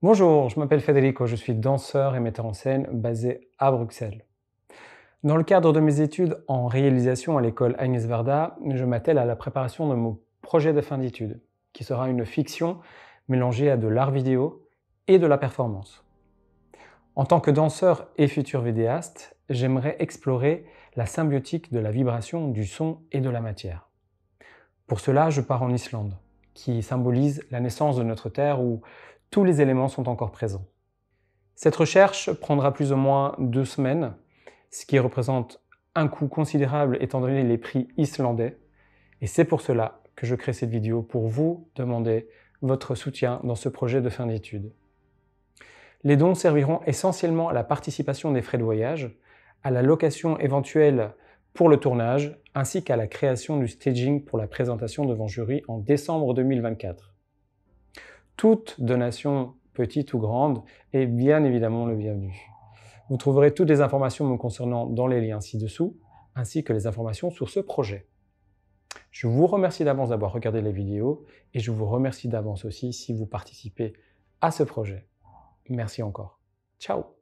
Bonjour, je m'appelle Federico, je suis danseur et metteur en scène basé à Bruxelles. Dans le cadre de mes études en réalisation à l'école Agnes Varda, je m'attelle à la préparation de mon projet de fin d'études, qui sera une fiction mélangée à de l'art vidéo et de la performance. En tant que danseur et futur vidéaste, j'aimerais explorer la symbiotique de la vibration, du son et de la matière. Pour cela, je pars en Islande, qui symbolise la naissance de notre Terre où tous les éléments sont encore présents. Cette recherche prendra plus ou moins deux semaines, ce qui représente un coût considérable étant donné les prix islandais. Et c'est pour cela que je crée cette vidéo pour vous demander votre soutien dans ce projet de fin d'étude. Les dons serviront essentiellement à la participation des frais de voyage, à la location éventuelle pour le tournage, ainsi qu'à la création du staging pour la présentation devant jury en décembre 2024. Toute donation, petite ou grande, est bien évidemment le bienvenu. Vous trouverez toutes les informations me concernant dans les liens ci-dessous, ainsi que les informations sur ce projet. Je vous remercie d'avance d'avoir regardé la vidéo et je vous remercie d'avance aussi si vous participez à ce projet. Merci encore. Ciao